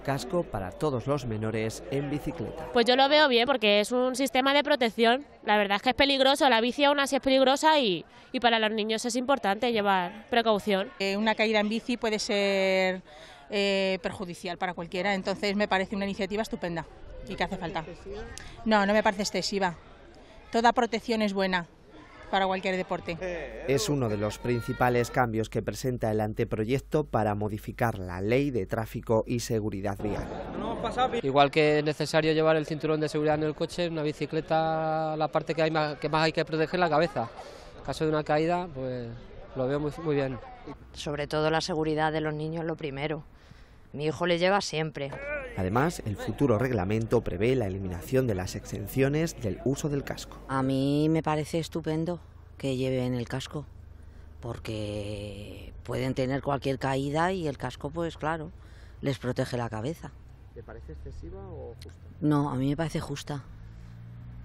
casco para todos los menores en bicicleta. Pues yo lo veo bien porque es un sistema de protección. La verdad es que es peligroso, la bici aún así es peligrosa y, y para los niños es importante llevar precaución. Eh, una caída en bici puede ser eh, perjudicial para cualquiera, entonces me parece una iniciativa estupenda y que hace falta. No, no me parece excesiva. Toda protección es buena para cualquier deporte. Es uno de los principales cambios que presenta el anteproyecto para modificar la ley de tráfico y seguridad vial. Igual que es necesario llevar el cinturón de seguridad en el coche, en una bicicleta la parte que, hay más, que más hay que proteger la cabeza. En caso de una caída, pues lo veo muy, muy bien. Sobre todo la seguridad de los niños lo primero. Mi hijo le lleva siempre. Además, el futuro reglamento prevé la eliminación de las exenciones del uso del casco. A mí me parece estupendo que lleven el casco, porque pueden tener cualquier caída y el casco, pues claro, les protege la cabeza. ¿Te parece excesiva o justa? No, a mí me parece justa.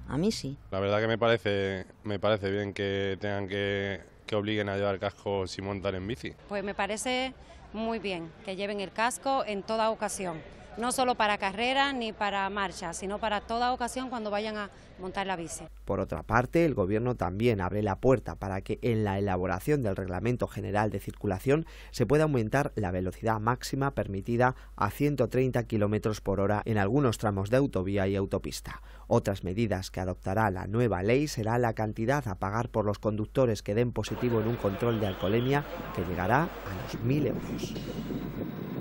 A mí sí. La verdad que me parece, me parece bien que tengan que, obliguen a llevar casco si montan en bici. Pues me parece muy bien que lleven el casco en toda ocasión no solo para carreras ni para marchas, sino para toda ocasión cuando vayan a montar la bici. Por otra parte, el Gobierno también abre la puerta para que en la elaboración del Reglamento General de Circulación se pueda aumentar la velocidad máxima permitida a 130 km por hora en algunos tramos de autovía y autopista. Otras medidas que adoptará la nueva ley será la cantidad a pagar por los conductores que den positivo en un control de alcoholemia que llegará a los 1.000 euros.